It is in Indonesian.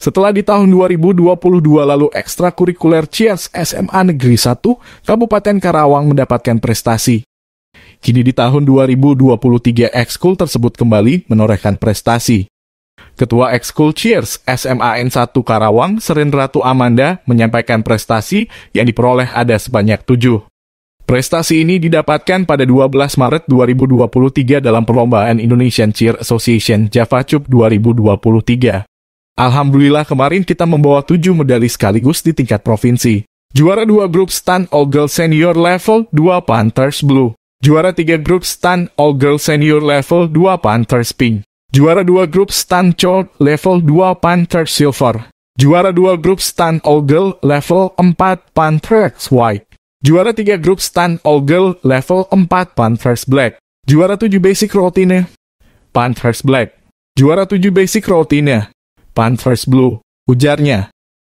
Setelah di tahun 2022 lalu ekstrakurikuler Cheers SMA Negeri 1, Kabupaten Karawang mendapatkan prestasi. Kini di tahun 2023 ekskul tersebut kembali menorehkan prestasi. Ketua Ekskul Cheers SMA N 1 Karawang, Serin Ratu Amanda, menyampaikan prestasi yang diperoleh ada sebanyak tujuh. Prestasi ini didapatkan pada 12 Maret 2023 dalam Perlombaan Indonesian Cheer Association Java Cup 2023. Alhamdulillah kemarin kita membawa 7 medali sekaligus di tingkat provinsi. Juara 2 grup Stan All Girl Senior Level 2 Panthers Blue. Juara 3 grup Stan All Girl Senior Level 2 Panthers Pink. Juara 2 grup Stan Child Level 2 Panthers Silver. Juara 2 grup Stan All Girl Level 4 Panthers White. Juara 3 grup Stan All Girl Level 4 Panthers Black. Juara 7 Basic Rotine Panthers Black. Juara 7 Basic Rotine Panthers Blue, ujarnya.